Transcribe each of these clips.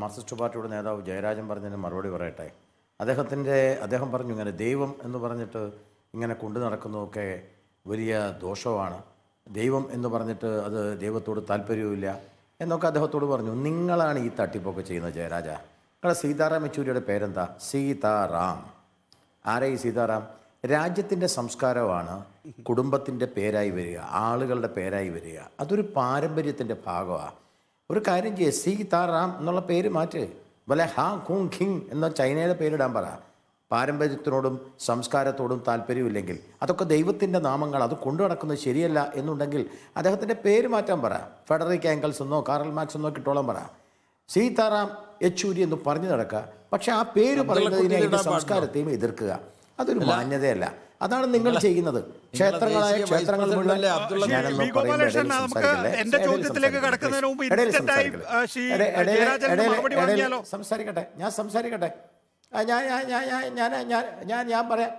Marxist പാർട്ടിയുടെ നേതാവ് ജയരാജൻ പറഞ്ഞതിന് മറുപടി പറയട്ടെ അദ്ദേഹത്തിൻ്റെ അദ്ദേഹം പറഞ്ഞു ഇങ്ങനെ ദൈവം എന്ന് പറഞ്ഞിട്ട് ഇങ്ങനെ കൊണ്ടു നടക്കുന്നതൊക്കെ വലിയ ദോഷമാണ് ദൈവം എന്ന് പറഞ്ഞിട്ട് അത് ദൈവത്തോട് താല്പര്യവുമില്ല എന്നൊക്കെ അദ്ദേഹത്തോട് പറഞ്ഞു നിങ്ങളാണ് ഈ തട്ടിപ്പൊക്കെ ചെയ്യുന്നത് ജയരാജ നിങ്ങളുടെ സീതാറാം യെച്ചൂരിയുടെ പേരെന്താ സീതാറാം ആരെ ഈ സീതാറാം രാജ്യത്തിൻ്റെ സംസ്കാരമാണ് കുടുംബത്തിൻ്റെ പേരായി വരിക ആളുകളുടെ പേരായി വരിക അതൊരു പാരമ്പര്യത്തിൻ്റെ ഭാഗമാണ് ഒരു കാര്യം ചെയ്യുക സി റാം എന്നുള്ള പേര് മാറ്റ് വല്ല ഹാ കൂങ് ഖിങ് എന്ന ചൈനയുടെ പേരിടാൻ പറ പാരമ്പര്യത്തിനോടും സംസ്കാരത്തോടും താല്പര്യമില്ലെങ്കിൽ അതൊക്കെ ദൈവത്തിൻ്റെ നാമങ്ങൾ അത് കൊണ്ടു നടക്കുന്നത് ശരിയല്ല എന്നുണ്ടെങ്കിൽ അദ്ദേഹത്തിൻ്റെ പേര് മാറ്റാൻ പറ ഫെഡറിക് ആങ്കൽസ് എന്നോ കാറൽ മാക്സ് എന്നോ കിട്ടോളം പറ സീതാറാം യെച്ചൂരി എന്ന് പറഞ്ഞു നടക്കുക പക്ഷേ ആ പേര് പറയുന്നതിനെ സംസ്കാരത്തെയും എതിർക്കുക അതൊരു മാന്യതയല്ല അതാണ് നിങ്ങൾ ചെയ്യുന്നത് ക്ഷേത്രങ്ങളായ ക്ഷേത്രങ്ങൾ മുഴുവൻ ഞാനൊന്ന് പറയുമ്പോൾ സംസാരിക്കട്ടെ ഞാൻ സംസാരിക്കട്ടെ ഞാൻ ഞാൻ ഞാൻ ഞാൻ ഞാൻ ഞാൻ പറയാം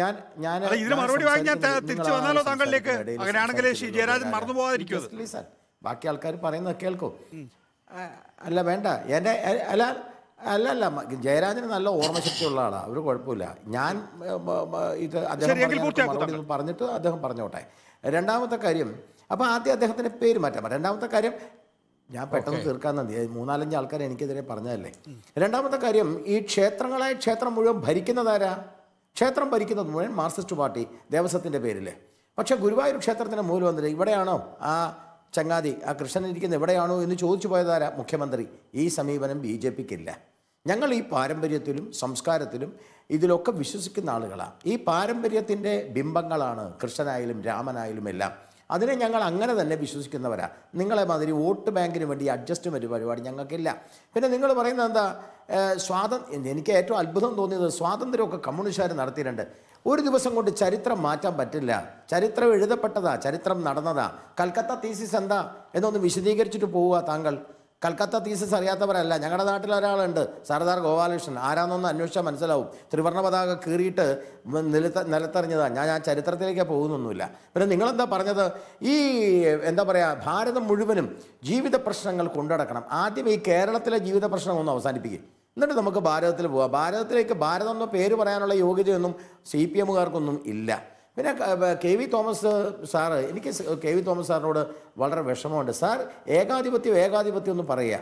ഞാൻ ഞാൻ ഇതിന് മറുപടി വാങ്ങി ഞാൻ തിരിച്ചു വന്നാലോ താങ്കളിലേക്ക് അങ്ങനെയാണെങ്കിൽ ശ്രീ ജയരാജൻ മറന്നു പോകാതിരിക്കും ബാക്കി ആൾക്കാർ പറയുന്നത് കേൾക്കൂ അല്ല വേണ്ട എൻ്റെ അല്ല അല്ല അല്ല ജയരാജന് നല്ല ഉള്ള ആളാണ് ഒരു കുഴപ്പമില്ല ഞാൻ ഇത് അദ്ദേഹം പറഞ്ഞിട്ട് അദ്ദേഹം പറഞ്ഞോട്ടെ രണ്ടാമത്തെ കാര്യം അപ്പോൾ ആദ്യം അദ്ദേഹത്തിൻ്റെ പേര് മാറ്റാം രണ്ടാമത്തെ കാര്യം ഞാൻ പെട്ടെന്ന് തീർക്കാൻ നന്ദി മൂന്നാലഞ്ച് ആൾക്കാർ എനിക്കെതിരെ പറഞ്ഞതല്ലേ രണ്ടാമത്തെ കാര്യം ഈ ക്ഷേത്രങ്ങളായ ക്ഷേത്രം മുഴുവൻ ഭരിക്കുന്നതാരാ ക്ഷേത്രം ഭരിക്കുന്നത് മുഴുവൻ മാർക്സിസ്റ്റ് പാർട്ടി ദേവസ്വത്തിൻ്റെ പേരിൽ പക്ഷേ ഗുരുവായൂർ ക്ഷേത്രത്തിൻ്റെ മൂലം വന്നില്ല ഇവിടെയാണോ ആ ചങ്ങാതി ആ കൃഷ്ണൻ ഇരിക്കുന്ന എവിടെയാണോ എന്ന് ചോദിച്ചു പോയതാരാ മുഖ്യമന്ത്രി ഈ സമീപനം ബി ജെ പിക്കില്ല ഞങ്ങൾ ഈ പാരമ്പര്യത്തിലും സംസ്കാരത്തിലും ഇതിലൊക്കെ വിശ്വസിക്കുന്ന ആളുകളാണ് ഈ പാരമ്പര്യത്തിൻ്റെ ബിംബങ്ങളാണ് കൃഷ്ണനായാലും രാമനായാലും എല്ലാം അതിനെ ഞങ്ങൾ അങ്ങനെ തന്നെ വിശ്വസിക്കുന്നവരാ നിങ്ങളെ മാതിരി വോട്ട് ബാങ്കിന് വേണ്ടി അഡ്ജസ്റ്റ്മെൻറ്റ് പരിപാടി ഞങ്ങൾക്കില്ല പിന്നെ നിങ്ങൾ പറയുന്നത് എന്താ സ്വാതന്ത്ര്യം എനിക്ക് ഏറ്റവും അത്ഭുതം തോന്നിയത് സ്വാതന്ത്ര്യമൊക്കെ കമ്മ്യൂണിസ്റ്റുകാർ നടത്തിയിട്ടുണ്ട് ഒരു ദിവസം കൊണ്ട് ചരിത്രം മാറ്റാൻ പറ്റില്ല ചരിത്രം എഴുതപ്പെട്ടതാ ചരിത്രം നടന്നതാ കൽക്കത്ത തീസിസ് എന്താ എന്നൊന്ന് വിശദീകരിച്ചിട്ട് പോവുക താങ്കൾ കൽക്കത്ത തീസിസ് അറിയാത്തവരല്ല ഞങ്ങളുടെ നാട്ടിൽ ഒരാളുണ്ട് സർദാർ ഗോപാലകൃഷ്ണൻ ആരാന്നൊന്ന് അന്വേഷിച്ചാൽ മനസ്സിലാവും ത്രിവർണ പതാക കീറിയിട്ട് നിലത്ത നിലത്തെറിഞ്ഞതാണ് ഞാൻ ആ ചരിത്രത്തിലേക്ക് പോകുന്നൊന്നുമില്ല പിന്നെ നിങ്ങളെന്താ പറഞ്ഞത് ഈ എന്താ പറയുക ഭാരതം മുഴുവനും ജീവിത പ്രശ്നങ്ങൾ കൊണ്ടുനടക്കണം ആദ്യം ഈ കേരളത്തിലെ ജീവിത പ്രശ്നം ഒന്ന് അവസാനിപ്പിക്കും എന്നിട്ട് നമുക്ക് ഭാരതത്തിൽ പോവാം ഭാരതത്തിലേക്ക് ഭാരതം എന്ന പേര് പറയാനുള്ള യോഗ്യതയൊന്നും സി പി എമ്മുകാർക്കൊന്നും ഇല്ല പിന്നെ കെ വി തോമസ് സാറ് എനിക്ക് കെ വി തോമസ് സാറിനോട് വളരെ വിഷമമുണ്ട് സാർ ഏകാധിപത്യം ഏകാധിപത്യം ഒന്നും പറയുക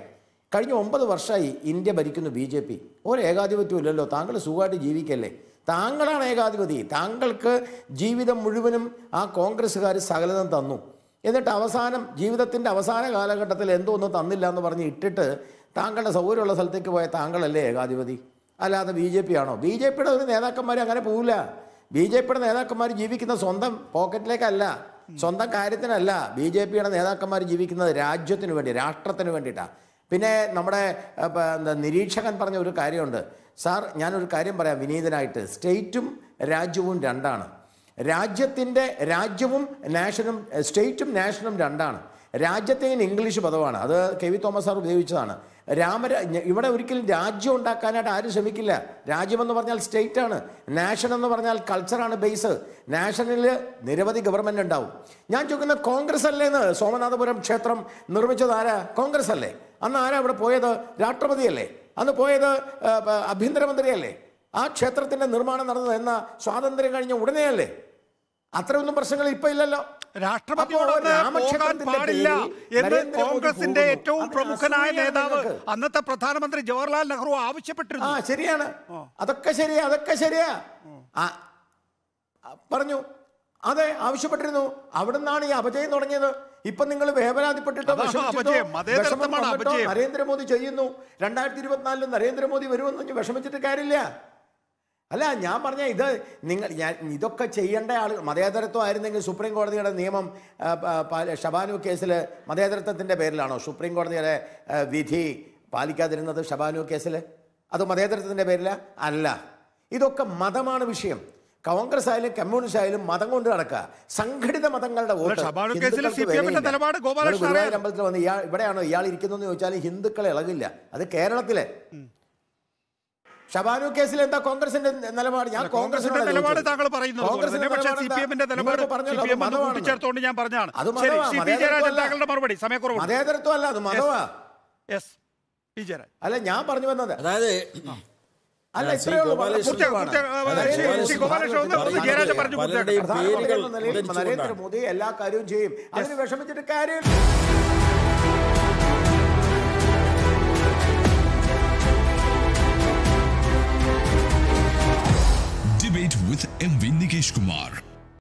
കഴിഞ്ഞ ഒമ്പത് വർഷമായി ഇന്ത്യ ഭരിക്കുന്നു ബി ജെ പി ഒരു ഏകാധിപത്യം ഇല്ലല്ലോ താങ്കൾ സുഖമായിട്ട് ജീവിക്കല്ലേ താങ്കളാണ് ഏകാധിപതി താങ്കൾക്ക് ജീവിതം മുഴുവനും ആ കോൺഗ്രസ്സുകാർ സകലതം തന്നു എന്നിട്ട് അവസാനം ജീവിതത്തിൻ്റെ അവസാന കാലഘട്ടത്തിൽ എന്തോ ഒന്നും തന്നില്ല എന്ന് പറഞ്ഞ് ഇട്ടിട്ട് താങ്കളുടെ സൗകര്യമുള്ള സ്ഥലത്തേക്ക് പോയ താങ്കളല്ലേ ഏകാധിപതി അല്ലാതെ ബി ജെ പി ആണോ ബി ജെ പിയുടെ ഒരു നേതാക്കന്മാർ അങ്ങനെ പോവില്ല ബി ജെ പിയുടെ നേതാക്കന്മാർ ജീവിക്കുന്ന സ്വന്തം പോക്കറ്റിലേക്കല്ല സ്വന്തം കാര്യത്തിനല്ല ബി ജെ പിയുടെ നേതാക്കന്മാർ ജീവിക്കുന്നത് രാജ്യത്തിന് വേണ്ടി രാഷ്ട്രത്തിന് വേണ്ടിയിട്ടാണ് പിന്നെ നമ്മുടെ എന്താ നിരീക്ഷകൻ പറഞ്ഞ ഒരു കാര്യമുണ്ട് സാർ ഞാനൊരു കാര്യം പറയാം വിനീതനായിട്ട് സ്റ്റേറ്റും രാജ്യവും രണ്ടാണ് രാജ്യത്തിൻ്റെ രാജ്യവും നാഷനും സ്റ്റേറ്റും നാഷനും രണ്ടാണ് രാജ്യത്തിന് ഇംഗ്ലീഷ് പദമാണ് അത് കെ വി തോമസ് സാർ ഉപയോഗിച്ചതാണ് രാമ ഇവിടെ ഒരിക്കലും രാജ്യം ഉണ്ടാക്കാനായിട്ട് ആരും ശ്രമിക്കില്ല രാജ്യമെന്ന് പറഞ്ഞാൽ സ്റ്റേറ്റ് ആണ് നാഷൻ എന്ന് പറഞ്ഞാൽ കൾച്ചറാണ് ബേസ് നാഷനിൽ നിരവധി ഗവൺമെൻറ് ഉണ്ടാവും ഞാൻ ചോദിക്കുന്നത് കോൺഗ്രസ് എന്ന് സോമനാഥപുരം ക്ഷേത്രം നിർമ്മിച്ചത് ആരാ കോൺഗ്രസ് അല്ലേ അന്ന് ആരാ അവിടെ പോയത് അല്ലേ അന്ന് പോയത് അല്ലേ ആ ക്ഷേത്രത്തിൻ്റെ നിർമ്മാണം നടന്നത് എന്ന സ്വാതന്ത്ര്യം കഴിഞ്ഞ ഉടനെയല്ലേ അത്രയൊന്നും പ്രശ്നങ്ങൾ ഇപ്പം ഇല്ലല്ലോ രാഷ്ട്രപതിയോടൊന്ന് പോകാൻ പാടില്ല എന്ന് കോൺഗ്രസിന്റെ ഏറ്റവും പ്രമുഖനായ നേതാവ് അന്നത്തെ പ്രധാനമന്ത്രി ജവഹർലാൽ നെഹ്റു ആവശ്യപ്പെട്ടിരുന്നു ശരിയാണ് അതൊക്കെ ശരിയാ അതൊക്കെ ശരിയാ പറഞ്ഞു അതെ ആവശ്യപ്പെട്ടിരുന്നു അവിടെ നിന്നാണ് ഈ അപജയം തുടങ്ങിയത് ഇപ്പൊ നിങ്ങൾ വേവലാതിപ്പെട്ടിട്ടോ നരേന്ദ്രമോദി ചെയ്യുന്നു രണ്ടായിരത്തി ഇരുപത്തിനാലിൽ നരേന്ദ്രമോദി വരുമെന്ന് വിഷമിച്ചിട്ട് കാര്യമില്ല അല്ല ഞാൻ പറഞ്ഞ ഇത് നിങ്ങൾ ഞാൻ ഇതൊക്കെ ചെയ്യേണ്ട ആളുകൾ മതേതരത്വം ആയിരുന്നെങ്കിൽ സുപ്രീം കോടതിയുടെ നിയമം ഷബാനു കേസിൽ മതേതരത്വത്തിൻ്റെ പേരിലാണോ സുപ്രീം കോടതിയുടെ വിധി പാലിക്കാതിരുന്നത് ഷബാനു കേസിൽ അത് മതേതരത്വത്തിൻ്റെ പേരില അല്ല ഇതൊക്കെ മതമാണ് വിഷയം കോൺഗ്രസ് ആയാലും കമ്മ്യൂണിസ്റ്റ് ആയാലും മതം കൊണ്ട് നടക്കുക സംഘടിത മതങ്ങളുടെ വോട്ട് അമ്പലത്തിൽ വന്ന് ഇയാൾ ഇവിടെയാണോ ഇയാൾ ഇരിക്കുന്നതെന്ന് ചോദിച്ചാൽ ഹിന്ദുക്കളെ ഇളകില്ല അത് കേരളത്തിലെ ഷബാനു കേസിൽ എന്താ കോൺഗ്രസിന്റെ നിലപാട് ഞാൻ കോൺഗ്രസിന്റെ നിലപാട് താങ്കൾ പറയുന്നു പക്ഷേ സി പി എമ്മിന്റെ നിലപാട് കൂട്ടിച്ചേർത്തോണ്ട് ഞാൻ പറഞ്ഞാണ് താങ്കളുടെ മറുപടി സമയക്കുറവ് മതേതരത്വം അല്ല അത് മതവാ അല്ല ഞാൻ പറഞ്ഞു വന്നത് അതായത് അല്ല നരേന്ദ്രമോദി എല്ലാ കാര്യവും ചെയ്യും അതിന് വിഷമിച്ചിട്ട് കാര്യം